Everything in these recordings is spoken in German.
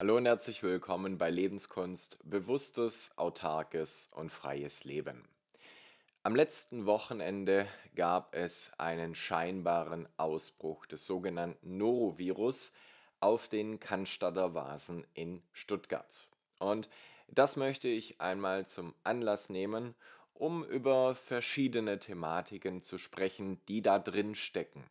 Hallo und herzlich willkommen bei Lebenskunst, bewusstes, autarkes und freies Leben. Am letzten Wochenende gab es einen scheinbaren Ausbruch des sogenannten Norovirus auf den Cannstatter Vasen in Stuttgart. Und das möchte ich einmal zum Anlass nehmen, um über verschiedene Thematiken zu sprechen, die da drin stecken.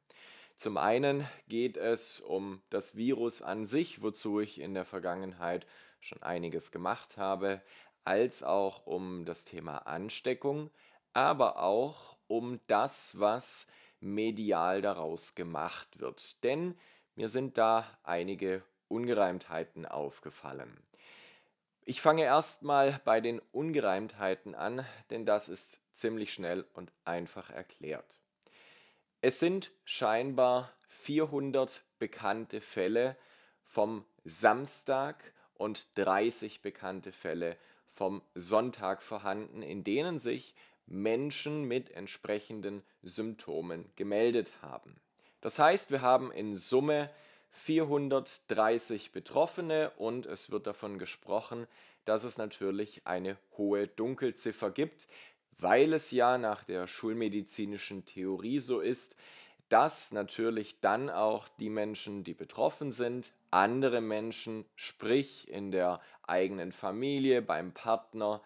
Zum einen geht es um das Virus an sich, wozu ich in der Vergangenheit schon einiges gemacht habe, als auch um das Thema Ansteckung, aber auch um das, was medial daraus gemacht wird. Denn mir sind da einige Ungereimtheiten aufgefallen. Ich fange erstmal bei den Ungereimtheiten an, denn das ist ziemlich schnell und einfach erklärt. Es sind scheinbar 400 bekannte Fälle vom Samstag und 30 bekannte Fälle vom Sonntag vorhanden, in denen sich Menschen mit entsprechenden Symptomen gemeldet haben. Das heißt, wir haben in Summe 430 Betroffene und es wird davon gesprochen, dass es natürlich eine hohe Dunkelziffer gibt weil es ja nach der schulmedizinischen Theorie so ist, dass natürlich dann auch die Menschen, die betroffen sind, andere Menschen, sprich in der eigenen Familie, beim Partner,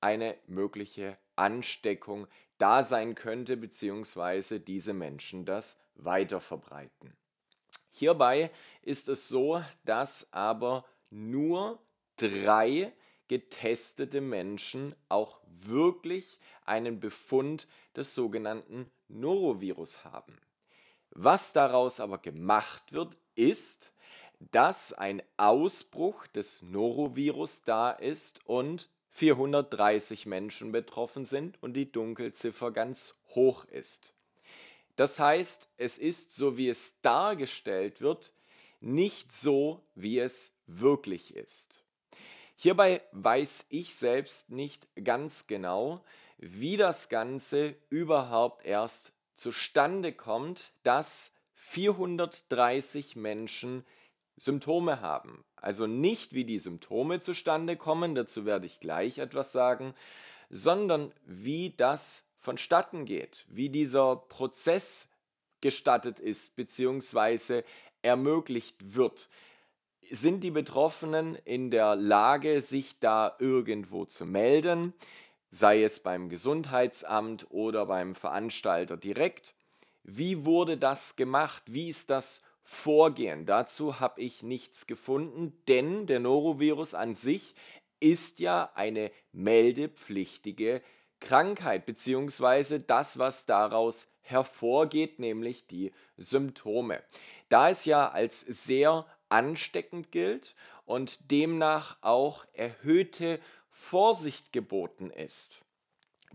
eine mögliche Ansteckung da sein könnte, beziehungsweise diese Menschen das weiterverbreiten. Hierbei ist es so, dass aber nur drei getestete Menschen auch wirklich einen Befund des sogenannten Norovirus haben. Was daraus aber gemacht wird, ist, dass ein Ausbruch des Norovirus da ist und 430 Menschen betroffen sind und die Dunkelziffer ganz hoch ist. Das heißt, es ist, so wie es dargestellt wird, nicht so, wie es wirklich ist. Hierbei weiß ich selbst nicht ganz genau, wie das Ganze überhaupt erst zustande kommt, dass 430 Menschen Symptome haben. Also nicht, wie die Symptome zustande kommen, dazu werde ich gleich etwas sagen, sondern wie das vonstatten geht, wie dieser Prozess gestattet ist bzw. ermöglicht wird sind die Betroffenen in der Lage, sich da irgendwo zu melden, sei es beim Gesundheitsamt oder beim Veranstalter direkt? Wie wurde das gemacht? Wie ist das vorgehen? Dazu habe ich nichts gefunden, denn der Norovirus an sich ist ja eine meldepflichtige Krankheit, beziehungsweise das, was daraus hervorgeht, nämlich die Symptome. Da es ja als sehr ansteckend gilt und demnach auch erhöhte Vorsicht geboten ist.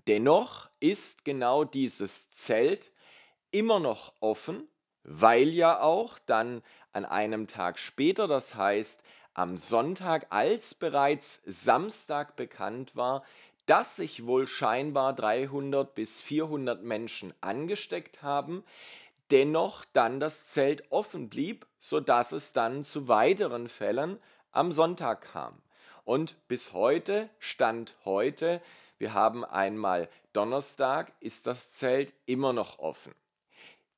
Dennoch ist genau dieses Zelt immer noch offen, weil ja auch dann an einem Tag später, das heißt am Sonntag, als bereits Samstag bekannt war, dass sich wohl scheinbar 300 bis 400 Menschen angesteckt haben, dennoch dann das Zelt offen blieb, sodass es dann zu weiteren Fällen am Sonntag kam. Und bis heute, Stand heute, wir haben einmal Donnerstag, ist das Zelt immer noch offen.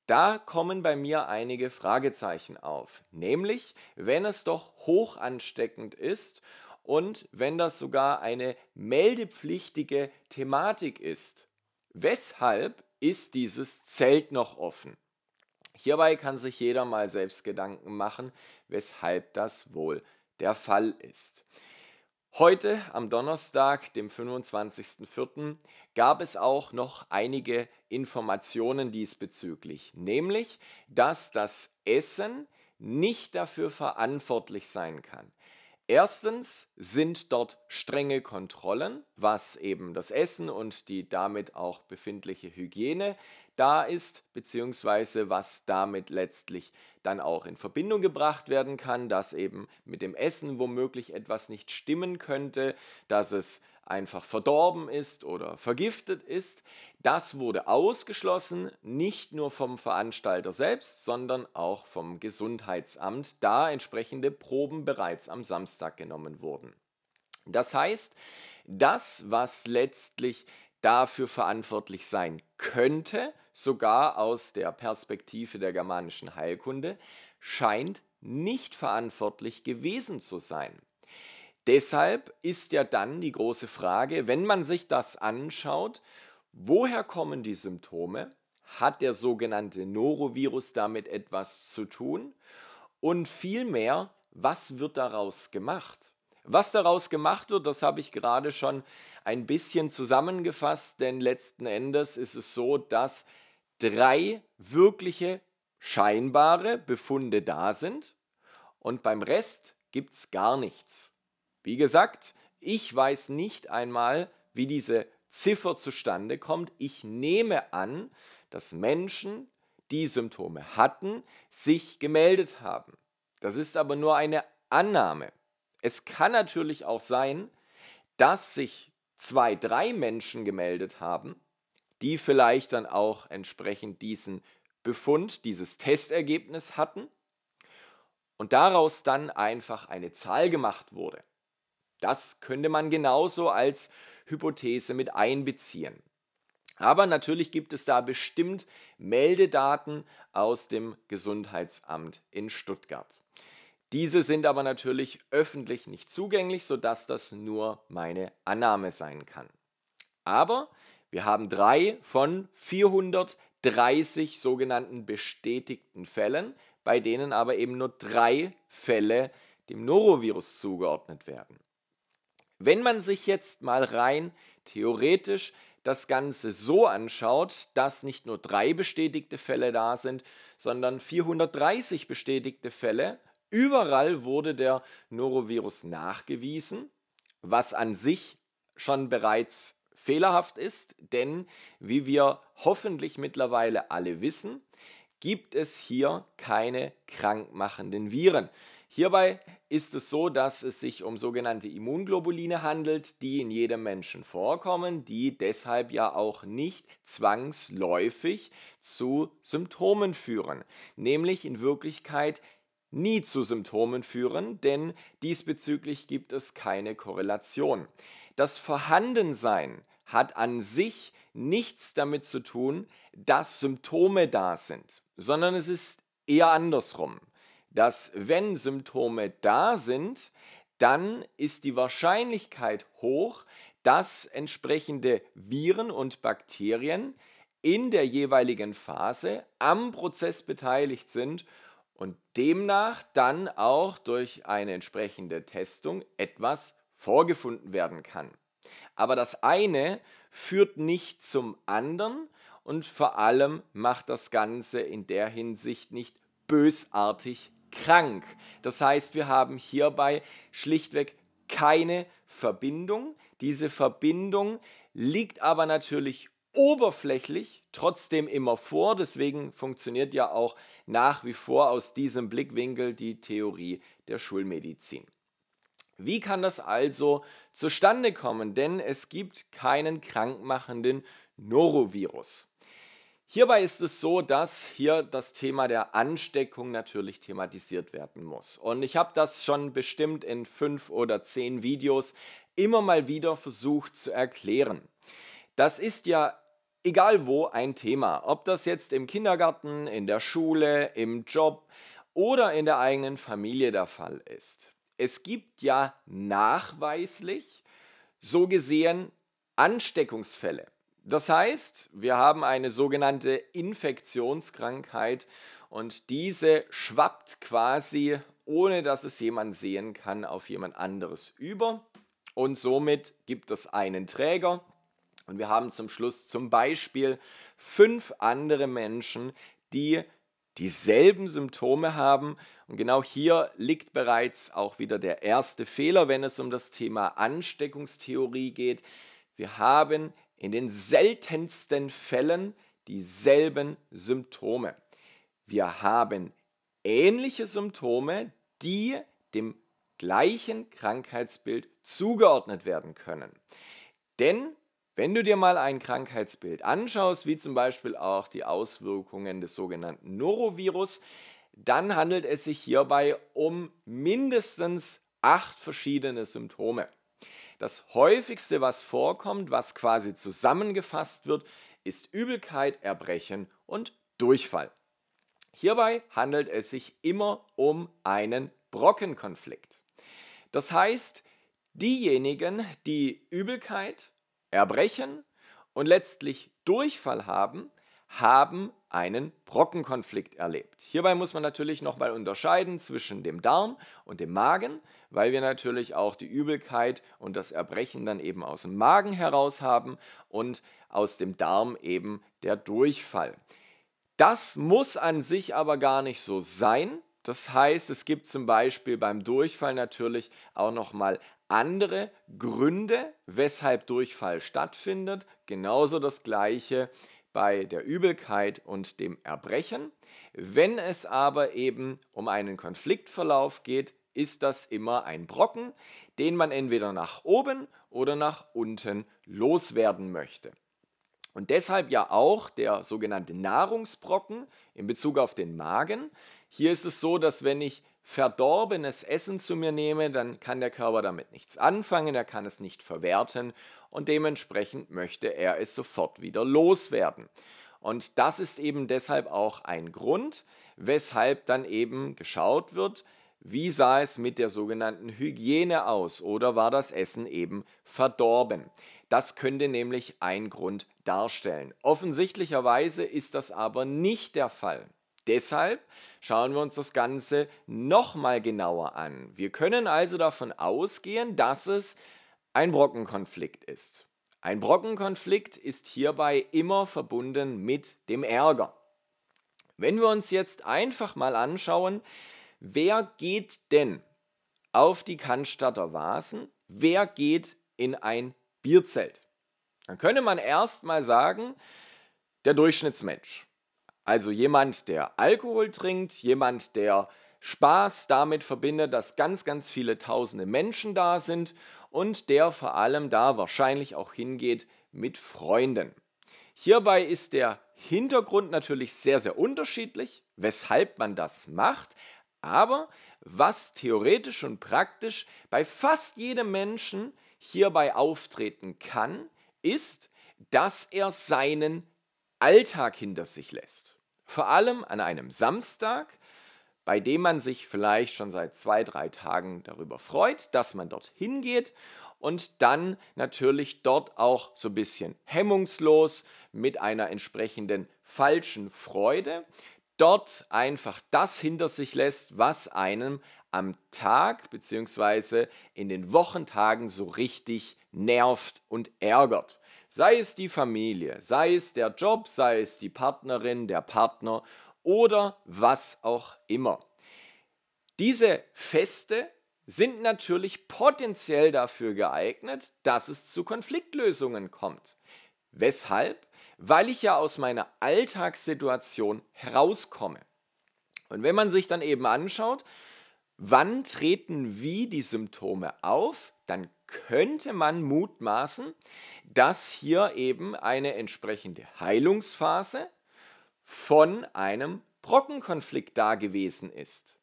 Da kommen bei mir einige Fragezeichen auf, nämlich wenn es doch hoch ansteckend ist und wenn das sogar eine meldepflichtige Thematik ist. Weshalb ist dieses Zelt noch offen? Hierbei kann sich jeder mal selbst Gedanken machen, weshalb das wohl der Fall ist. Heute am Donnerstag, dem 25.04., gab es auch noch einige Informationen diesbezüglich, nämlich, dass das Essen nicht dafür verantwortlich sein kann. Erstens sind dort strenge Kontrollen, was eben das Essen und die damit auch befindliche Hygiene da ist, beziehungsweise was damit letztlich dann auch in Verbindung gebracht werden kann, dass eben mit dem Essen womöglich etwas nicht stimmen könnte, dass es einfach verdorben ist oder vergiftet ist. Das wurde ausgeschlossen, nicht nur vom Veranstalter selbst, sondern auch vom Gesundheitsamt, da entsprechende Proben bereits am Samstag genommen wurden. Das heißt, das, was letztlich dafür verantwortlich sein könnte, sogar aus der Perspektive der germanischen Heilkunde, scheint nicht verantwortlich gewesen zu sein. Deshalb ist ja dann die große Frage, wenn man sich das anschaut, woher kommen die Symptome? Hat der sogenannte Norovirus damit etwas zu tun? Und vielmehr, was wird daraus gemacht? Was daraus gemacht wird, das habe ich gerade schon ein bisschen zusammengefasst, denn letzten Endes ist es so, dass drei wirkliche scheinbare Befunde da sind und beim Rest gibt es gar nichts. Wie gesagt, ich weiß nicht einmal, wie diese Ziffer zustande kommt. Ich nehme an, dass Menschen, die Symptome hatten, sich gemeldet haben. Das ist aber nur eine Annahme. Es kann natürlich auch sein, dass sich zwei, drei Menschen gemeldet haben die vielleicht dann auch entsprechend diesen Befund, dieses Testergebnis hatten und daraus dann einfach eine Zahl gemacht wurde. Das könnte man genauso als Hypothese mit einbeziehen. Aber natürlich gibt es da bestimmt Meldedaten aus dem Gesundheitsamt in Stuttgart. Diese sind aber natürlich öffentlich nicht zugänglich, sodass das nur meine Annahme sein kann. Aber wir haben drei von 430 sogenannten bestätigten Fällen, bei denen aber eben nur drei Fälle dem Norovirus zugeordnet werden. Wenn man sich jetzt mal rein theoretisch das Ganze so anschaut, dass nicht nur drei bestätigte Fälle da sind, sondern 430 bestätigte Fälle, überall wurde der Norovirus nachgewiesen, was an sich schon bereits fehlerhaft ist, denn wie wir hoffentlich mittlerweile alle wissen, gibt es hier keine krankmachenden Viren. Hierbei ist es so, dass es sich um sogenannte Immunglobuline handelt, die in jedem Menschen vorkommen, die deshalb ja auch nicht zwangsläufig zu Symptomen führen, nämlich in Wirklichkeit nie zu Symptomen führen, denn diesbezüglich gibt es keine Korrelation. Das Vorhandensein hat an sich nichts damit zu tun, dass Symptome da sind, sondern es ist eher andersrum, dass wenn Symptome da sind, dann ist die Wahrscheinlichkeit hoch, dass entsprechende Viren und Bakterien in der jeweiligen Phase am Prozess beteiligt sind und demnach dann auch durch eine entsprechende Testung etwas vorgefunden werden kann. Aber das eine führt nicht zum anderen und vor allem macht das Ganze in der Hinsicht nicht bösartig krank. Das heißt, wir haben hierbei schlichtweg keine Verbindung. Diese Verbindung liegt aber natürlich oberflächlich trotzdem immer vor. Deswegen funktioniert ja auch nach wie vor aus diesem Blickwinkel die Theorie der Schulmedizin. Wie kann das also zustande kommen? Denn es gibt keinen krankmachenden Norovirus. Hierbei ist es so, dass hier das Thema der Ansteckung natürlich thematisiert werden muss. Und ich habe das schon bestimmt in fünf oder zehn Videos immer mal wieder versucht zu erklären. Das ist ja egal wo, ein Thema. Ob das jetzt im Kindergarten, in der Schule, im Job oder in der eigenen Familie der Fall ist. Es gibt ja nachweislich, so gesehen, Ansteckungsfälle. Das heißt, wir haben eine sogenannte Infektionskrankheit und diese schwappt quasi, ohne dass es jemand sehen kann, auf jemand anderes über. Und somit gibt es einen Träger, und wir haben zum Schluss zum Beispiel fünf andere Menschen, die dieselben Symptome haben. Und genau hier liegt bereits auch wieder der erste Fehler, wenn es um das Thema Ansteckungstheorie geht. Wir haben in den seltensten Fällen dieselben Symptome. Wir haben ähnliche Symptome, die dem gleichen Krankheitsbild zugeordnet werden können. Denn wenn du dir mal ein Krankheitsbild anschaust, wie zum Beispiel auch die Auswirkungen des sogenannten Norovirus, dann handelt es sich hierbei um mindestens acht verschiedene Symptome. Das häufigste, was vorkommt, was quasi zusammengefasst wird, ist Übelkeit, Erbrechen und Durchfall. Hierbei handelt es sich immer um einen Brockenkonflikt. Das heißt, diejenigen, die Übelkeit, Erbrechen und letztlich Durchfall haben, haben einen Brockenkonflikt erlebt. Hierbei muss man natürlich nochmal unterscheiden zwischen dem Darm und dem Magen, weil wir natürlich auch die Übelkeit und das Erbrechen dann eben aus dem Magen heraus haben und aus dem Darm eben der Durchfall. Das muss an sich aber gar nicht so sein. Das heißt, es gibt zum Beispiel beim Durchfall natürlich auch nochmal andere Gründe, weshalb Durchfall stattfindet. Genauso das gleiche bei der Übelkeit und dem Erbrechen. Wenn es aber eben um einen Konfliktverlauf geht, ist das immer ein Brocken, den man entweder nach oben oder nach unten loswerden möchte. Und deshalb ja auch der sogenannte Nahrungsbrocken in Bezug auf den Magen. Hier ist es so, dass wenn ich verdorbenes Essen zu mir nehme, dann kann der Körper damit nichts anfangen, er kann es nicht verwerten und dementsprechend möchte er es sofort wieder loswerden. Und das ist eben deshalb auch ein Grund, weshalb dann eben geschaut wird, wie sah es mit der sogenannten Hygiene aus oder war das Essen eben verdorben? Das könnte nämlich ein Grund darstellen. Offensichtlicherweise ist das aber nicht der Fall. Deshalb schauen wir uns das Ganze nochmal genauer an. Wir können also davon ausgehen, dass es ein Brockenkonflikt ist. Ein Brockenkonflikt ist hierbei immer verbunden mit dem Ärger. Wenn wir uns jetzt einfach mal anschauen, wer geht denn auf die Cannstatter Vasen, wer geht in ein Bierzelt? Dann könnte man erstmal sagen, der Durchschnittsmensch. Also jemand, der Alkohol trinkt, jemand, der Spaß damit verbindet, dass ganz, ganz viele tausende Menschen da sind und der vor allem da wahrscheinlich auch hingeht mit Freunden. Hierbei ist der Hintergrund natürlich sehr, sehr unterschiedlich, weshalb man das macht, aber was theoretisch und praktisch bei fast jedem Menschen hierbei auftreten kann, ist, dass er seinen Alltag hinter sich lässt. Vor allem an einem Samstag, bei dem man sich vielleicht schon seit zwei, drei Tagen darüber freut, dass man dort hingeht und dann natürlich dort auch so ein bisschen hemmungslos mit einer entsprechenden falschen Freude dort einfach das hinter sich lässt, was einem am Tag bzw. in den Wochentagen so richtig nervt und ärgert. Sei es die Familie, sei es der Job, sei es die Partnerin, der Partner oder was auch immer. Diese Feste sind natürlich potenziell dafür geeignet, dass es zu Konfliktlösungen kommt. Weshalb? Weil ich ja aus meiner Alltagssituation herauskomme. Und wenn man sich dann eben anschaut, wann treten wie die Symptome auf, dann könnte man mutmaßen, dass hier eben eine entsprechende Heilungsphase von einem Brockenkonflikt da gewesen ist.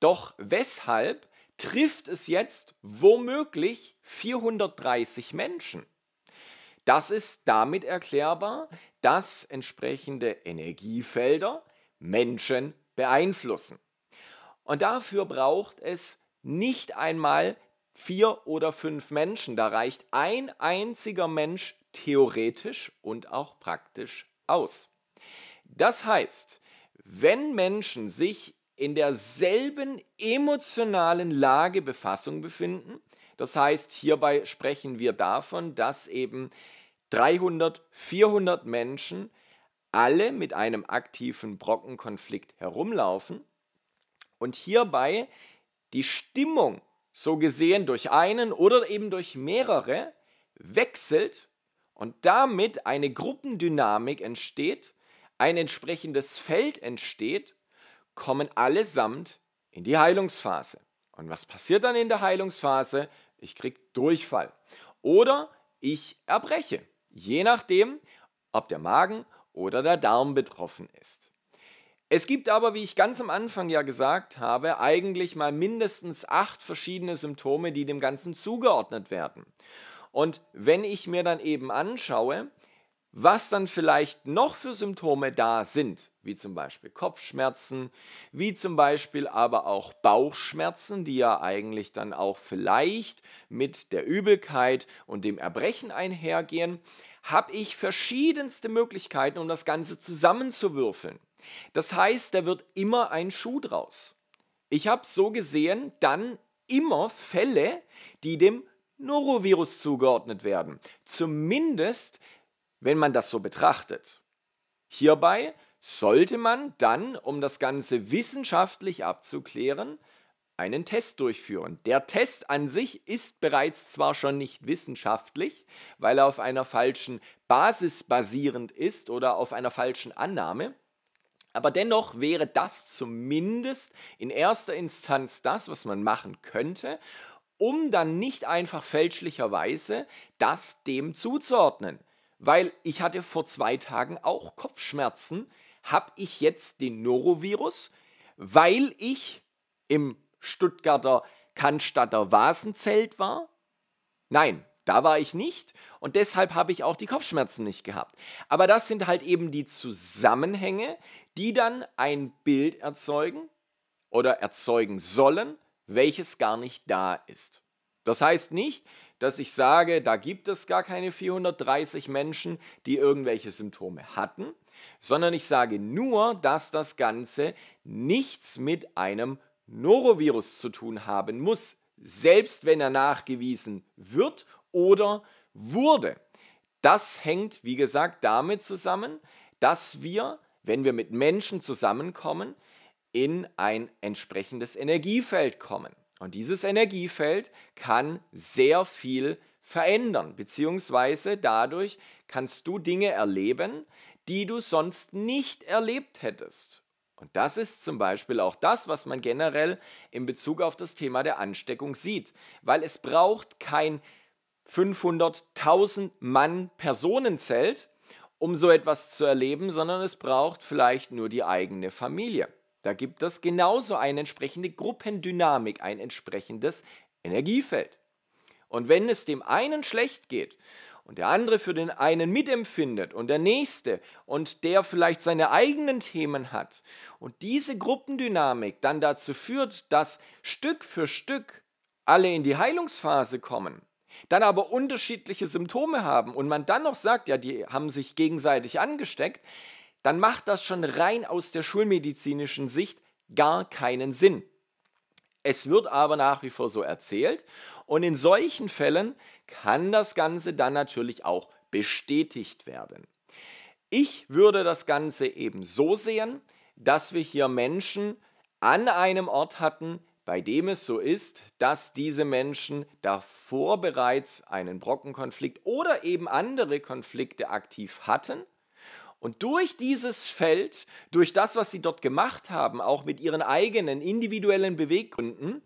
Doch weshalb trifft es jetzt womöglich 430 Menschen? Das ist damit erklärbar, dass entsprechende Energiefelder Menschen beeinflussen. Und dafür braucht es nicht einmal vier oder fünf Menschen. Da reicht ein einziger Mensch theoretisch und auch praktisch aus. Das heißt, wenn Menschen sich in derselben emotionalen Lage Befassung befinden, das heißt, hierbei sprechen wir davon, dass eben 300, 400 Menschen alle mit einem aktiven Brockenkonflikt herumlaufen und hierbei die Stimmung so gesehen durch einen oder eben durch mehrere, wechselt und damit eine Gruppendynamik entsteht, ein entsprechendes Feld entsteht, kommen allesamt in die Heilungsphase. Und was passiert dann in der Heilungsphase? Ich kriege Durchfall oder ich erbreche, je nachdem, ob der Magen oder der Darm betroffen ist. Es gibt aber, wie ich ganz am Anfang ja gesagt habe, eigentlich mal mindestens acht verschiedene Symptome, die dem Ganzen zugeordnet werden. Und wenn ich mir dann eben anschaue, was dann vielleicht noch für Symptome da sind, wie zum Beispiel Kopfschmerzen, wie zum Beispiel aber auch Bauchschmerzen, die ja eigentlich dann auch vielleicht mit der Übelkeit und dem Erbrechen einhergehen, habe ich verschiedenste Möglichkeiten, um das Ganze zusammenzuwürfeln. Das heißt, da wird immer ein Schuh draus. Ich habe so gesehen dann immer Fälle, die dem Norovirus zugeordnet werden. Zumindest, wenn man das so betrachtet. Hierbei sollte man dann, um das Ganze wissenschaftlich abzuklären, einen Test durchführen. Der Test an sich ist bereits zwar schon nicht wissenschaftlich, weil er auf einer falschen Basis basierend ist oder auf einer falschen Annahme, aber dennoch wäre das zumindest in erster Instanz das, was man machen könnte, um dann nicht einfach fälschlicherweise das dem zuzuordnen. Weil ich hatte vor zwei Tagen auch Kopfschmerzen, habe ich jetzt den Norovirus, weil ich im Stuttgarter Cannstatter Vasenzelt war? Nein, da war ich nicht und deshalb habe ich auch die Kopfschmerzen nicht gehabt. Aber das sind halt eben die Zusammenhänge, die dann ein Bild erzeugen oder erzeugen sollen, welches gar nicht da ist. Das heißt nicht, dass ich sage, da gibt es gar keine 430 Menschen, die irgendwelche Symptome hatten, sondern ich sage nur, dass das Ganze nichts mit einem Norovirus zu tun haben muss, selbst wenn er nachgewiesen wird oder wurde. Das hängt, wie gesagt, damit zusammen, dass wir, wenn wir mit Menschen zusammenkommen, in ein entsprechendes Energiefeld kommen. Und dieses Energiefeld kann sehr viel verändern, beziehungsweise dadurch kannst du Dinge erleben, die du sonst nicht erlebt hättest. Und das ist zum Beispiel auch das, was man generell in Bezug auf das Thema der Ansteckung sieht, weil es braucht kein 500.000 Mann Personenzelt, um so etwas zu erleben, sondern es braucht vielleicht nur die eigene Familie. Da gibt es genauso eine entsprechende Gruppendynamik, ein entsprechendes Energiefeld. Und wenn es dem einen schlecht geht und der andere für den einen mitempfindet und der nächste und der vielleicht seine eigenen Themen hat und diese Gruppendynamik dann dazu führt, dass Stück für Stück alle in die Heilungsphase kommen, dann aber unterschiedliche Symptome haben und man dann noch sagt, ja, die haben sich gegenseitig angesteckt, dann macht das schon rein aus der schulmedizinischen Sicht gar keinen Sinn. Es wird aber nach wie vor so erzählt und in solchen Fällen kann das Ganze dann natürlich auch bestätigt werden. Ich würde das Ganze eben so sehen, dass wir hier Menschen an einem Ort hatten, bei dem es so ist, dass diese Menschen davor bereits einen Brockenkonflikt oder eben andere Konflikte aktiv hatten und durch dieses Feld, durch das, was sie dort gemacht haben, auch mit ihren eigenen individuellen Beweggründen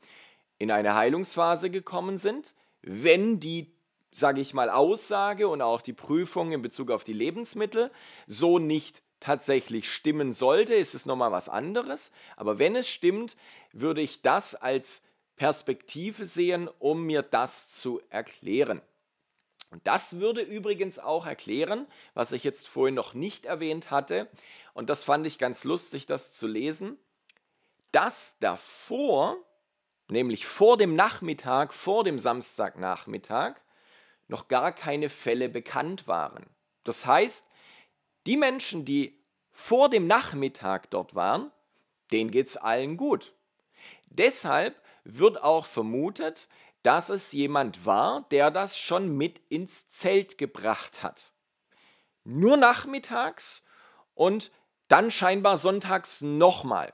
in eine Heilungsphase gekommen sind, wenn die sage ich mal, Aussage und auch die Prüfung in Bezug auf die Lebensmittel so nicht tatsächlich stimmen sollte, ist es nochmal was anderes. Aber wenn es stimmt, würde ich das als Perspektive sehen, um mir das zu erklären. Und das würde übrigens auch erklären, was ich jetzt vorhin noch nicht erwähnt hatte, und das fand ich ganz lustig, das zu lesen, dass davor, nämlich vor dem Nachmittag, vor dem Samstagnachmittag, noch gar keine Fälle bekannt waren. Das heißt, die Menschen, die vor dem Nachmittag dort waren, denen geht es allen gut. Deshalb wird auch vermutet, dass es jemand war, der das schon mit ins Zelt gebracht hat. Nur nachmittags und dann scheinbar sonntags nochmal.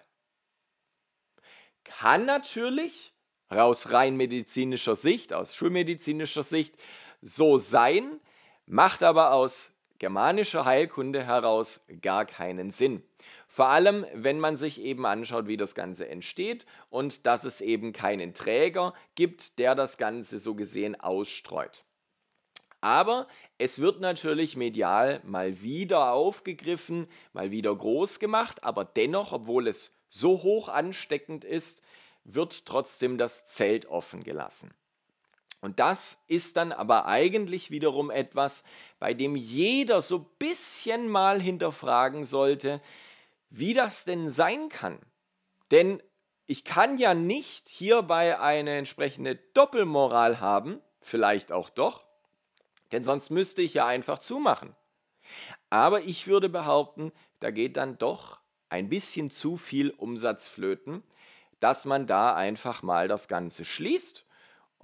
Kann natürlich, aus rein medizinischer Sicht, aus schulmedizinischer Sicht, so sein, macht aber aus germanischer Heilkunde heraus gar keinen Sinn. Vor allem, wenn man sich eben anschaut, wie das Ganze entsteht und dass es eben keinen Träger gibt, der das Ganze so gesehen ausstreut. Aber es wird natürlich medial mal wieder aufgegriffen, mal wieder groß gemacht, aber dennoch, obwohl es so hoch ansteckend ist, wird trotzdem das Zelt offen gelassen. Und das ist dann aber eigentlich wiederum etwas, bei dem jeder so ein bisschen mal hinterfragen sollte, wie das denn sein kann. Denn ich kann ja nicht hierbei eine entsprechende Doppelmoral haben, vielleicht auch doch, denn sonst müsste ich ja einfach zumachen. Aber ich würde behaupten, da geht dann doch ein bisschen zu viel Umsatz flöten, dass man da einfach mal das Ganze schließt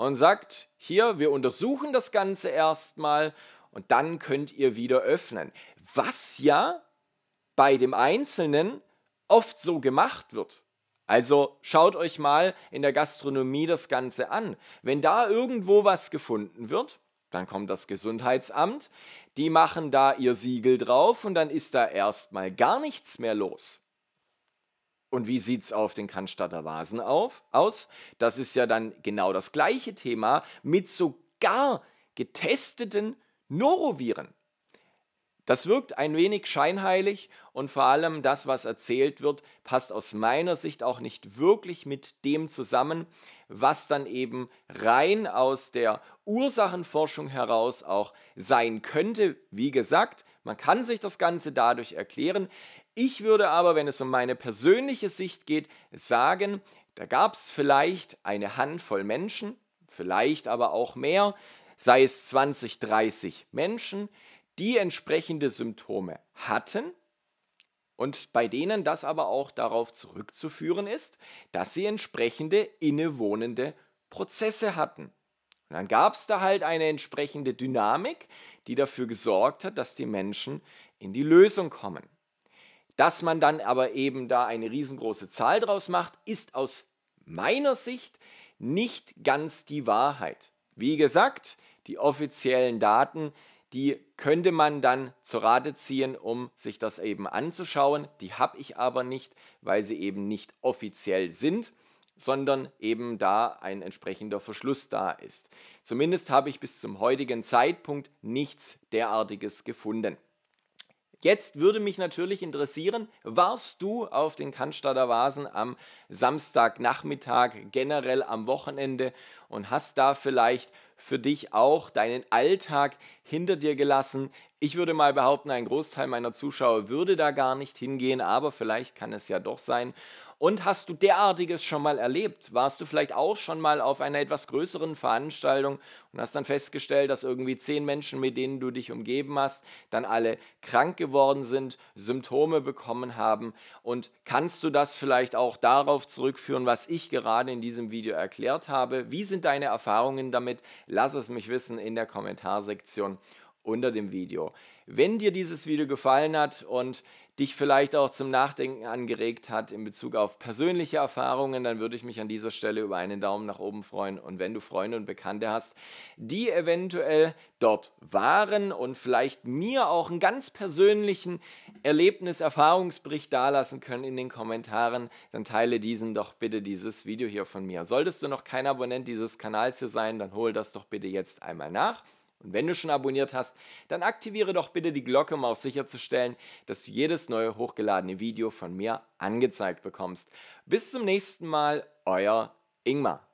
und sagt, hier, wir untersuchen das Ganze erstmal und dann könnt ihr wieder öffnen. Was ja bei dem Einzelnen oft so gemacht wird. Also schaut euch mal in der Gastronomie das Ganze an. Wenn da irgendwo was gefunden wird, dann kommt das Gesundheitsamt, die machen da ihr Siegel drauf und dann ist da erstmal gar nichts mehr los. Und wie sieht es auf den Cannstatter Vasen auf, aus? Das ist ja dann genau das gleiche Thema mit sogar getesteten Noroviren. Das wirkt ein wenig scheinheilig und vor allem das, was erzählt wird, passt aus meiner Sicht auch nicht wirklich mit dem zusammen, was dann eben rein aus der Ursachenforschung heraus auch sein könnte. Wie gesagt, man kann sich das Ganze dadurch erklären, ich würde aber, wenn es um meine persönliche Sicht geht, sagen, da gab es vielleicht eine Handvoll Menschen, vielleicht aber auch mehr, sei es 20, 30 Menschen, die entsprechende Symptome hatten und bei denen das aber auch darauf zurückzuführen ist, dass sie entsprechende innewohnende Prozesse hatten. Und dann gab es da halt eine entsprechende Dynamik, die dafür gesorgt hat, dass die Menschen in die Lösung kommen. Dass man dann aber eben da eine riesengroße Zahl draus macht, ist aus meiner Sicht nicht ganz die Wahrheit. Wie gesagt, die offiziellen Daten, die könnte man dann zur Rate ziehen, um sich das eben anzuschauen. Die habe ich aber nicht, weil sie eben nicht offiziell sind, sondern eben da ein entsprechender Verschluss da ist. Zumindest habe ich bis zum heutigen Zeitpunkt nichts derartiges gefunden. Jetzt würde mich natürlich interessieren, warst du auf den Cannstatter Vasen am Samstagnachmittag, generell am Wochenende und hast da vielleicht für dich auch deinen Alltag hinter dir gelassen. Ich würde mal behaupten, ein Großteil meiner Zuschauer würde da gar nicht hingehen, aber vielleicht kann es ja doch sein. Und hast du derartiges schon mal erlebt? Warst du vielleicht auch schon mal auf einer etwas größeren Veranstaltung und hast dann festgestellt, dass irgendwie zehn Menschen, mit denen du dich umgeben hast, dann alle krank geworden sind, Symptome bekommen haben? Und kannst du das vielleicht auch darauf zurückführen, was ich gerade in diesem Video erklärt habe? Wie sind deine Erfahrungen damit? Lass es mich wissen in der Kommentarsektion unter dem Video. Wenn dir dieses Video gefallen hat und dich vielleicht auch zum Nachdenken angeregt hat in Bezug auf persönliche Erfahrungen, dann würde ich mich an dieser Stelle über einen Daumen nach oben freuen. Und wenn du Freunde und Bekannte hast, die eventuell dort waren und vielleicht mir auch einen ganz persönlichen Erlebnis, Erfahrungsbericht dalassen können in den Kommentaren, dann teile diesen doch bitte dieses Video hier von mir. Solltest du noch kein Abonnent dieses Kanals hier sein, dann hol das doch bitte jetzt einmal nach. Und wenn du schon abonniert hast, dann aktiviere doch bitte die Glocke, um auch sicherzustellen, dass du jedes neue hochgeladene Video von mir angezeigt bekommst. Bis zum nächsten Mal, euer Ingmar.